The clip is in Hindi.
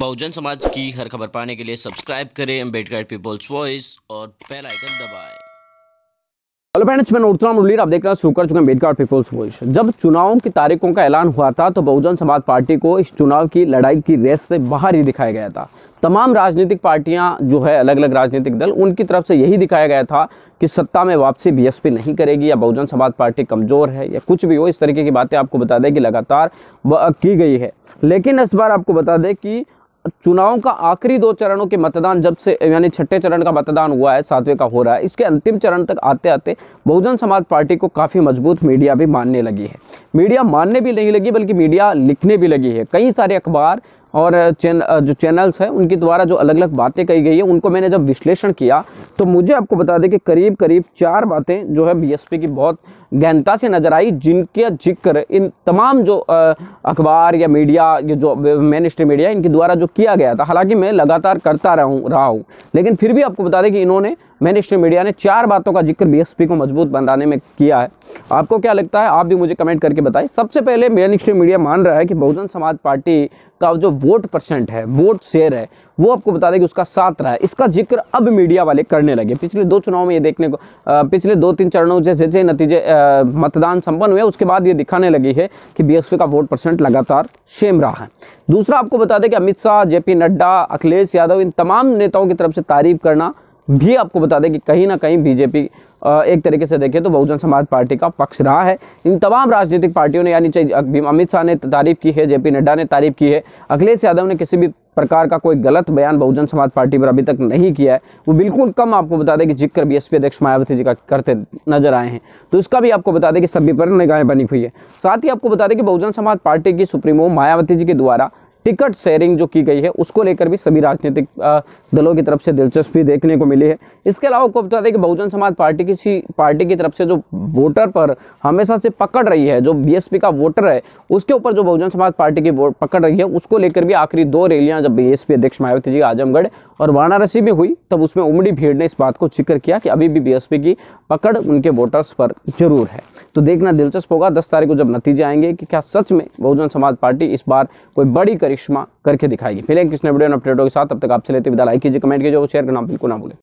बहुजन समाज की हर खबर पाने के लिए सब्सक्राइब करें अम्बेडकर पीपल्स वॉइस और बेल आइकन दबाएं। हेलो फ्रेंड्स मैं नूरतराम मुरली आप देख रहे हैं शुरू कर चुके हैं अम्बेडकर पीपल्स वॉइस जब चुनाव की तारीखों का ऐलान हुआ था तो बहुजन समाज पार्टी को इस चुनाव की लड़ाई की रेस से बाहर ही दिखाया गया था तमाम राजनीतिक पार्टियां जो है अलग अलग राजनीतिक दल उनकी तरफ से यही दिखाया गया था कि सत्ता में वापसी बीएसपी नहीं करेगी या बहुजन समाज पार्टी कमज़ोर है या कुछ भी हो इस तरीके की बातें आपको बता दें कि लगातार की गई है लेकिन इस बार आपको बता दें कि चुनाव का आखिरी दो चरणों के मतदान जब से यानी छठे चरण का मतदान हुआ है सातवें का हो रहा है इसके अंतिम चरण तक आते आते बहुजन समाज पार्टी को काफ़ी मजबूत मीडिया भी मानने लगी है मीडिया मानने भी नहीं लगी बल्कि मीडिया लिखने भी लगी है कई सारे अखबार और चैन जो चैनल्स हैं उनके द्वारा जो अलग अलग बातें कही गई है उनको मैंने जब विश्लेषण किया तो मुझे आपको बता दें कि करीब करीब चार बातें जो है बीएसपी की बहुत गहनता से नजर आई जिनके जिक्र इन तमाम जो अखबार या मीडिया या जो मेन स्ट्रीम मीडिया इनके द्वारा जो किया गया था हालांकि मैं लगातार करता रहा हूँ रहा हूँ लेकिन फिर भी आपको बता दें कि इन्होंने मैंने नेशनल मीडिया ने चार बातों का जिक्र बीएसपी को मजबूत बनाने में किया है आपको क्या लगता है आप भी मुझे कमेंट करके बताएं सबसे पहले मेरा नेशनल मीडिया मान रहा है कि बहुजन समाज पार्टी का जो वोट परसेंट है वोट शेयर है वो आपको बता दें कि उसका साथ रहा है इसका जिक्र अब मीडिया वाले करने लगे पिछले दो चुनाव में ये देखने को पिछले दो तीन चरणों जैसे जैसे नतीजे मतदान संपन्न हुए उसके बाद ये दिखाने लगी है कि बीएसपी का वोट परसेंट लगातार सेम रहा है दूसरा आपको बता दें कि अमित शाह जेपी नड्डा अखिलेश यादव इन तमाम नेताओं की तरफ से तारीफ करना भी आपको बता दें कि कहीं ना कहीं बीजेपी एक तरीके से देखें तो बहुजन समाज पार्टी का पक्ष रहा है इन तमाम राजनीतिक पार्टियों ने यानी चाहे अमित शाह ने तारीफ की है जेपी नड्डा ने तारीफ की है अखिलेश यादव ने किसी भी प्रकार का कोई गलत बयान बहुजन समाज पार्टी पर अभी तक नहीं किया है वो बिल्कुल कम आपको बता दें कि जिक्र बीएसपी अध्यक्ष मायावती जी का करते नजर आए हैं तो इसका भी आपको बता दें कि सभी पर निगाहें बनी हुई है साथ ही आपको बता दें कि बहुजन समाज पार्टी की सुप्रीमो मायावती जी के द्वारा टिकट शेयरिंग जो की गई है उसको लेकर भी सभी राजनीतिक दलों की तरफ से दिलचस्पी देखने को मिली है इसके अलावा आपको बता दें कि बहुजन समाज पार्टी किसी पार्टी की तरफ से जो वोटर पर हमेशा से पकड़ रही है जो बीएसपी का वोटर है उसके ऊपर जो बहुजन समाज पार्टी की वोट पकड़ रही है उसको लेकर भी आखिरी दो रैलियां जब बी अध्यक्ष मायावती जी आजमगढ़ और वाराणसी में हुई तब उसमें उमड़ी भीड़ ने इस बात को जिक्र किया कि अभी भी बी की पकड़ उनके वोटर्स पर जरूर है तो देखना दिलचस्प होगा दस तारीख को जब नतीजे आएंगे कि क्या सच में बहुजन समाज पार्टी इस बार कोई बड़ी करिश्मा करके दिखाएगी फिर किसने वीडियो अपडेटों के साथ तब तक आपसे लेते विदा लाइक कीजिए कमेंट कीजिए और शेयर करना बिल्कुल ना भूलें